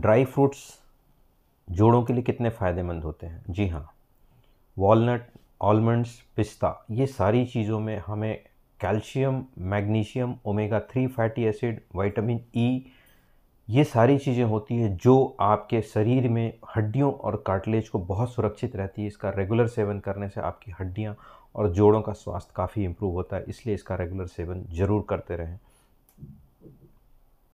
dry fruits जोड़ों के लिए कितने फ़ायदेमंद होते हैं जी हाँ वॉलनट आलमंड्स पिस्ता ये सारी चीज़ों में हमें calcium magnesium omega three fatty acid vitamin E ये सारी चीज़ें होती है जो आपके शरीर में हड्डियों और कार्टिलेज को बहुत सुरक्षित रहती है इसका रेगुलर सेवन करने से आपकी हड्डियाँ और जोड़ों का स्वास्थ्य काफ़ी इम्प्रूव होता है इसलिए इसका रेगुलर सेवन ज़रूर करते रहें